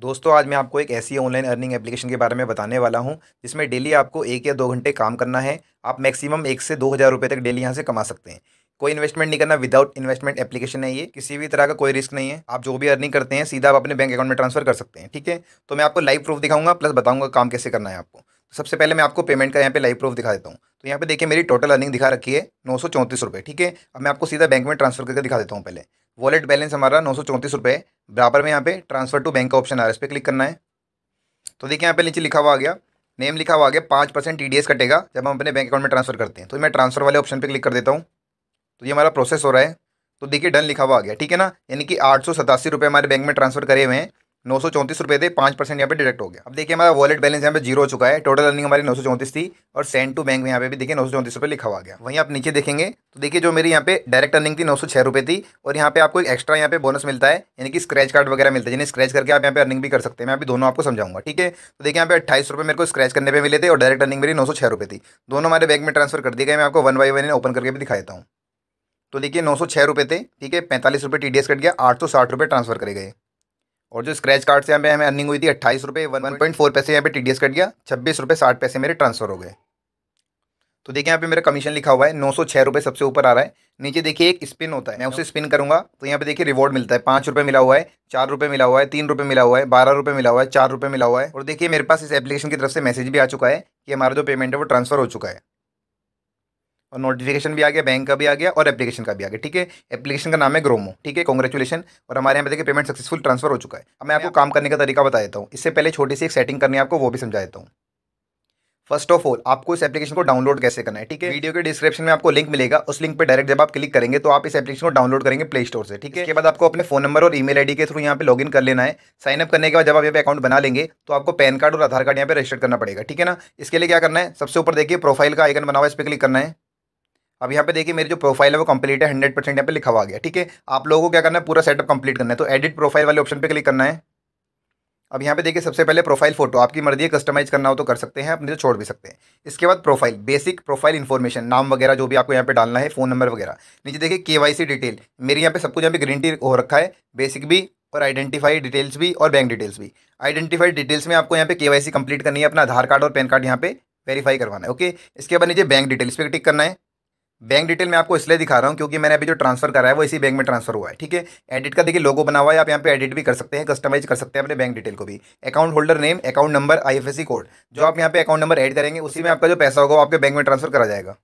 दोस्तों आज मैं आपको एक ऐसी ऑनलाइन अर्निंग एप्लीकेशन के बारे में बताने वाला हूं जिसमें डेली आपको एक या दो घंटे काम करना है आप मैक्सिमम एक से दो हज़ार रुपये तक डेली यहां से कमा सकते हैं कोई इन्वेस्टमेंट नहीं करना विदाउट इन्वेस्टमेंट एप्लीकेशन है ये किसी भी तरह का कोई रिस्क नहीं है आप जो भी अर्निंग करते हैं सीधा आप अपने बैंक अकाउंट में ट्रांसफर कर सकते हैं ठीक है तो मैं आपको लाइव प्रूफ दिखाऊंगा प्लस बताऊंगा काम कैसे करना है आपको सबसे पहले मैं आपको पेमेंट का यहाँ पे लाइव प्रूफ दिखा देता हूँ तो यहाँ पे देखिए मेरी टोटल अर्निंग दिखा रखी है नौ सौ चौंतीस रुपये ठीक है अब मैं आपको सीधा बैंक में ट्रांसफर करके दिखा देता हूँ पहले वॉलेट बैलेंस हमारा नौ सौ चौंतीस रुपये बराबर में यहाँ पे ट्रांसफर टू बैंक का ऑप्शन आ रहा है इस पर क्लिक करना है तो देखिए यहाँ पे नीचे लिखा हुआ आ गया नेम लिखा हुआ आ गया पाँच परसेंट टी कटेगा जब हम अपने बैंक अकाउंट में ट्रांसफर करते हैं तो मैं ट्रांसफर वाले ऑप्शन पर क्लिक कर देता हूँ तो ये हमारा प्रोसेस हो रहा है तो देखिए डन लिखा हुआ आ गया ठीक है ना यानी कि आठ सौ सतासी रुपये हमारे बैंक में ट्रांसफर करे हुए हैं नौ सौ चौंतीस रुपये थे पाँच परसेंट यहाँ पे डिडक्ट हो गया अब देखिए हमारा वॉलेट बैलेंस यहाँ पे जीरो हो चुका है टोटल अर्निंग हमारी नौ सौ चौंतीस थी और सेंड टू बैंक में यहाँ पे भी देखिए नौ सौ चौंतीस रुपये लिखा हुआ गया वहीं आप नीचे देखेंगे तो देखिए जो मेरी यहाँ पे डायरेक्ट अर्निंग थी नौ सौ छः रुपये थी और यहाँ पे आपको एक एक्स्ट्रा यहाँ पे बोनस मिलता है यानी कि स्क्रैच कार्ड वगैरह मिलता है जिन्हें स्क्रैच करके आप यहाँ पे अर्निंग भी कर सकते हैं मैं अभी दोनों आपको समझाऊंगा ठीक है तो देखिए यहाँ पे अट्ठाईस रुपये मेरे को स्क्रैच करने पर मिले थे और डायरेक्ट अर्निंग मेरी नौ सौ छः रुपये थी दोनों हमारे बैंक में ट्रांसफर कर दिए गए मैं आपको वन बाई वन ओपन करके भी दिखा देता हूँ तो देखिए नौ सौ छः रुपये थे ठीक है पैंतालीस रुपये टी डी एस कट गया आठ सौ साठ रुपये ट्रांसफर करे गए और जो स्क्रैच कार्ड से यहाँ हमें अर्निंग हुई थी अट्ठाईस रुपये वन वन पॉइंट फोर पैसे यहाँ पे टी कट गया छब्बीस रुपये साठ पैसे मेरे ट्रांसफर हो गए तो देखिए यहाँ पे मेरा कमीशन लिखा हुआ है नौ सौ छः रुपये सबसे ऊपर आ रहा है नीचे देखिए एक स्पिन होता है मैं उसे स्पिन करूँगा तो यहाँ पे देखिए रिवॉर्ड मिलता है पाँच रुपये मिला हुआ है चार रुपये मिला हुआ है तीन रुपये मिला हुआ है बारह रुपये मिला हुआ है चार रुपये मिला हुआ है और देखिए मेरे पास इस एप्लीकेशन की तरफ से मैसेज भी आ चुका है कि हमारा जो पेमेंट है वो ट्रांसफर हो चुका है और नोटिफिकेशन भी आ गया बैंक का भी आ गया और एप्लीकेशन का भी आ गया ठीक है एप्लीकेशन का नाम है ग्रोमो ठीक है कॉन्ग्रेचुलेशन और हमारे यहाँ पे देखिए पेमेंट सक्सेसफुल ट्रांसफर हो चुका है अब मैं आपको काम करने का तरीका बता देता हूँ इससे पहले छोटी सी एक सेटिंग करनी है आपको वो भी समझा देता हूँ फर्स्ट ऑफ ऑल आपको इस एप्लीकेशन को डाउनलोड कैसे करना है ठीक है वीडियो के डिस्क्रिप्शन में आपको लिंक मिलेगा उस लिंक पे डायरेक्ट जब आप क्लिक करेंगे तो आप इस एप्लीकेशन को डाउनलोड करेंगे प्ले स्टोर से ठीक है इसके बाद आपको अपने फोन नंबर और ईमेल आईडी के थ्रू यहाँ पे लॉगिन कर लेना है साइन अप करने के बाद जब आप यहाँ पे अकाउंट बना लेंगे तो आपको पैन कार्ड और आधार कार्ड यहाँ पर रजिस्टर करना पड़ेगा ठीक है ना इसके लिए क्या करना है सबसे ऊपर देखिए प्रोफाइल का आइकन बना हुआ इस पर क्लिक करना है अब यहाँ पे देखिए मेरी जो प्रोफाइल है वो कंप्लीट है हंड्रेड परसेंट यहाँ पे लिखा हुआ गया ठीक है आप लोगों को क्या करना है पूरा सेटअप कंप्लीट करना है तो एडिट प्रोफाइल वाले ऑप्शन पे क्लिक करना है अब यहाँ पे देखिए सबसे पहले प्रोफाइल फोटो आपकी मर्जी है कस्टमाइज करना हो तो कर सकते हैं अपने तो छोड़ भी सकते हैं इसके बाद प्रोफाइल बेसिक प्रोफाइल इन्फॉर्मेशन नाम वगैरह जो भी आपको यहाँ पे डालना है फोन नंबर वगैरह नीचे देखिए के डिटेल मेरे यहाँ पे सब कुछ यहाँ पे ग्रीन टी हो रखा है बेसिक भी और आइडेंटिफाई डिटेल्स भी और बैंक डिटेल्स भी आइडेंटिफाई डिटेल्स में आपको यहाँ पे के कंप्लीट करनी है अपना आधार कार्ड और पैन कार्ड यहाँ पे वेरीफाई करवाना है ओके इसके बाद नीचे बैंक डिटेल्स पर टिक करना है बैंक डिटेल मैं आपको इसलिए दिखा रहा हूँ क्योंकि मैंने अभी जो ट्रांसफर करा है वो इसी बैंक में ट्रांसफर हुआ है ठीक है एडिट का देखिए लोगो बना हुआ है आप यहाँ पे एडिट भी कर सकते हैं कस्टमाइज कर सकते हैं अपने बैंक डिटेल को भी account holder name account number IFSC code जो आप यहाँ पे अकाउंट नंबर एड करेंगे उसी में आपका जो पैसा होगा वो आपके बैंक में ट्रांसफर करा जाएगा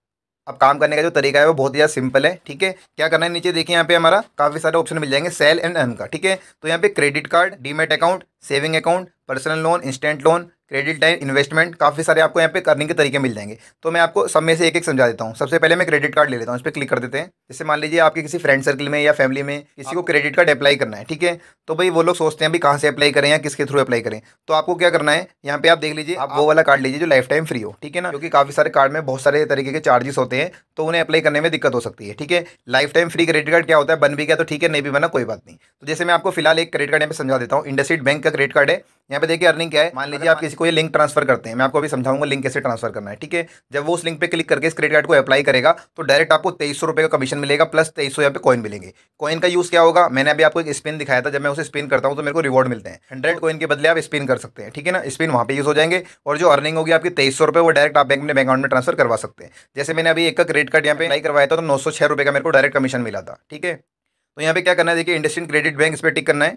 अब काम करने का जो तरीका है वो बहुत ही ज़्यादा सिंपल है ठीक है क्या करना है नीचे देखिए यहाँ पे हमारा काफ़ी सारे ऑप्शन मिल जाएंगे सेल एंड अर्न का ठीक है तो यहाँ पे credit card demat account saving account personal loan instant loan credit line investment काफ़ी सारे आपको यहाँ पे करने के तरीके मिल जाएंगे तो मैं आपको सब में से एक एक समझा देता हूँ सबसे पहले मैं क्रेडिट कार्ड ले लेता हूँ इस पर क्लिक कर देते हैं जैसे मान लीजिए आपके किसी फ्रेंड सर्कल में या फैमिली में किसी को क्रेडिट कार्ड अप्लाई करना है ठीक है तो भाई वो लोग सोचते हैं अभी कहाँ से अप्लाई करें या किसके थ्रू अप्लाई करें तो आपको क्या करना है यहाँ पे आप देख लीजिए आप वो वाला कार्ड लीजिए जो लाइफ टाइम फ्री हो ठीक है ना क्योंकि काफ़ी सारे कार्ड में बहुत सारे तरीके के चार्जेस होते हैं तो उन्हें अप्लाई करने में दिक्कत हो सकती है ठीक है life time free credit card क्या होता है बन भी गया तो ठीक है नहीं भी बना कोई बात नहीं तो जैसे मैं आपको फिलहाल एक क्रेडिट कार्ड यहाँ पर समझा देता हूँ इंडस्ट्रीड बैंक का क्रेडिट कार्ड है यहाँ पे देखिए अर्निंग क्या है मान लीजिए आप किसी को ये लिंक ट्रांसफर करते हैं मैं आपको अभी समझाऊंगा लिंक कैसे ट्रांसफर करना है ठीक है जब वो उस लिंक पे क्लिक करके इस क्रेडिट कार्ड को अप्लाई करेगा तो डायरेक्ट आपको तेईस सौ का कमीशन मिलेगा प्लस तेईस सौ पे कॉइन मिलेंगे कॉइन का यूज़ क्या होगा मैंने अभी आपको एक स्पिन दिखाया था जब मैं उसे स्पिन करता हूँ तो मेरे को रिवॉर्ड मिलते हैं हंड्रेड कॉइन के बदले आप स्पिन कर सकते हैं ठीक है ना स्पिन वहाँ पर यूज़ हो जाएंगे और जो अर्निंग होगी आपकी तेईस सौ वो डायरेक्ट आप बैंक में बैंक अकाउंट में ट्रांसफर करवा सकते हैं जैसे मैंने अभी एक का क्रेडिट कार्ड यहाँ पे अप्लाई करवाया था तो नौ सौ का मेरे को डायरेक्ट कमीशन मिला था ठीक है तो यहाँ पे क्या करना है देखिए इंडस्ट्रियन क्रेडिट बैंक इस पर टिक करना है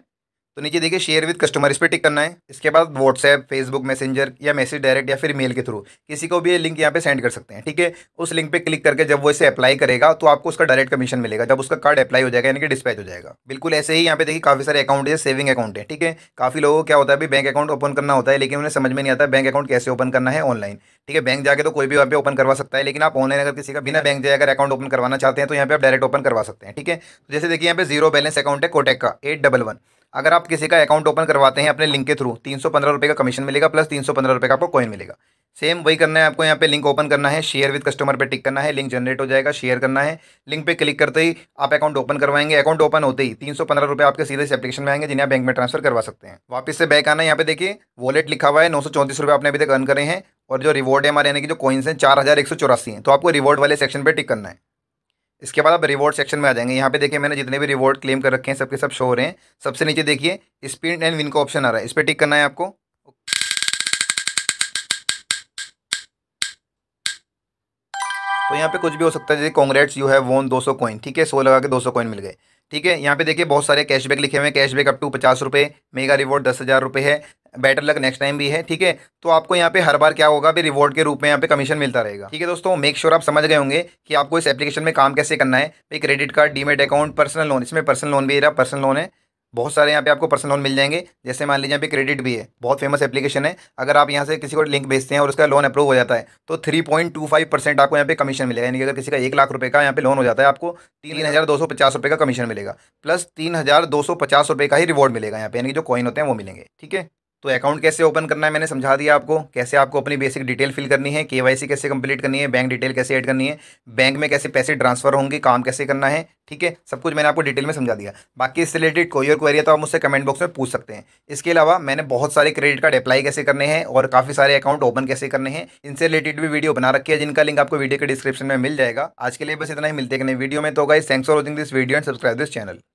तो नीचे देखिए शेयर विद कस्टमर इस पर टिक करना है इसके बाद व्हाट्सएप फेसबुक मैसेंजर या मैसेज डायरेक्ट या फिर मेल के थ्रू किसी को भी ये लिंक यहाँ पे सेंड कर सकते हैं ठीक है उस लिंक पे क्लिक करके जब वो इसे अप्लाई करेगा तो आपको उसका डायरेक्ट कमीशन मिलेगा जब उसका कार्ड अप्लाई हो जाएगा यानी कि डिस्पैच हो जाएगा बिल्कुल ऐसे ही यहाँ पे देखिए काफ़ी सारे अकाउंट है सेविंग अकाउंट है ठीक है काफ़ी लोगों को क्या होता है अभी बैंक अकाउंट ओपन करना होता है लेकिन उन्हें समझ में नहीं आता बैंक अकाउंट कैसे ओपन करना है ऑनलाइन ठीक है बैंक जाके तो कोई भी वहाँ पे ओपन करवा सकता है लेकिन आप ऑनलाइन अगर किसी का बिना बैंक जाए अगर अकाउंट ओपन करवाना चाहते हैं तो यहाँ पे आप डायरेक्ट ओपन करवा सकते हैं ठीक है तो जैसे देखिए यहाँ पे जीरो बैलेंस अकाउंट है कोटेक का एट डबल वन अगर आप किसी का अकाउंट ओपन करवाते हैं अपने लिंक के थ्रू तीन सौ पंद्रह रुपये का कमीशन मिलेगा प्लस तीन सौ पंद्रह रुपये का आपको कॉइन मिलेगा सेम वही करना है आपको यहाँ पे लिंक ओपन करना है शेयर विद कस्टमर पे टिक करना है लिंक जनरेट हो जाएगा शेयर करना है लिंक पे क्लिक करते ही आप अकाउंट ओपन करवाएंगे अकाउंट ओपन होते ही तीन सौ पंद्रह रुपये आपके सीधे से एप्लीकेशन में आएंगे जिन्हें आप बैंक में ट्रांसफर करवा सकते हैं वापस से बैक आना है यहाँ पे देखिए वॉलेट लिखा हुआ है नौ सौ चौंतीस रुपये आपने अभी तक अर्न करें हैं और जो रिवॉर्ड है हमारे यानी कि जो कॉइन्स हैं चार हज़ार एक सौ चौरासी हैं तो आपको रिवॉर्ड वाले सेक्शन पर टिक करना है इसके बाद आप रिवॉर्ड सेक्शन में आ जाएंगे यहाँ पे देखिए मैंने जितने भी रिवॉर्ड क्लेम कर रखे हैं सबके सब शो हो रहे हैं सबसे नीचे देखिए स्पिन एंड विन का ऑप्शन आ रहा है इस पर टिक करना है आपको तो यहाँ पे कुछ भी हो सकता है जैसे कॉन्ग्रेट्स यू है वोन 200 सौ कॉइन ठीक है सो लगा के 200 सौ कॉइन मिल गए ठीक है यहाँ पे देखिए बहुत सारे कैशबैक लिखे हुए हैं कैशबैक अप टू पचास रुपये मेगा रिवॉर्ड दस हज़ार रुपये है बेटर लक नेक्स्ट टाइम भी है ठीक है तो आपको यहाँ पे हर बार क्या होगा भी रिवॉर्ड के रूप में यहाँ पे कमीशन मिलता रहेगा ठीक है दोस्तों मेक श्योर sure आप समझ गए होंगे कि आपको इस एप्लीकेशन में काम कैसे करना है भाई credit card demat account personal loan इसमें पर्सनल लोन भी है पर्सनल लोन है बहुत सारे यहाँ पे आपको पर्सनल लोन मिल जाएंगे जैसे मान लीजिए यहाँ पे क्रेडिट भी है बहुत फेमस एप्लीकेशन है अगर आप यहाँ से किसी को लिंक भेजते हैं और उसका लोन अप्रूव हो जाता है तो three point two five percent आपको यहाँ पे कमीशन मिलेगा यानी कि अगर किसी का एक लाख रुपये का यहाँ पे लोन हो जाता है आपको तीन हज़ार दो सौ पचास रुपये का कमीशन मिलेगा प्लस तीन हज़ार दो सौ पचास रुपये का ही रिवॉर्ड मिलेगा यहाँ पे यानी कि जो कॉइन होते हैं वो मिलेंगे ठीक है तो अकाउंट कैसे ओपन करना है मैंने समझा दिया आपको कैसे आपको अपनी बेसिक डिटेल फिल करनी है केवाईसी कैसे कंप्लीट करनी है बैंक डिटेल कैसे ऐड करनी है बैंक में कैसे पैसे ट्रांसफर होंगे काम कैसे करना है ठीक है सब कुछ मैंने आपको डिटेल में समझा दिया बाकी इससे रिलेटेड कोई और क्वेरी है तो आप मुझसे कमेंट बॉक्स में पूछ सकते हैं इसके अलावा मैंने बहुत सारे क्रेडिट कार्ड अप्लाई कैसे करने हैं और काफ़ी सारे अकाउंट ओपन कैसे करने हैं इनसे रिलेटेड भी वीडियो बना रखी है जिनका लिंक आपको वीडियो के डिस्क्रिप्शन में मिल जाएगा आज के लिए बस इतना ही मिलते हैं वीडियो में तो guys thanks for watching this video and subscribe this channel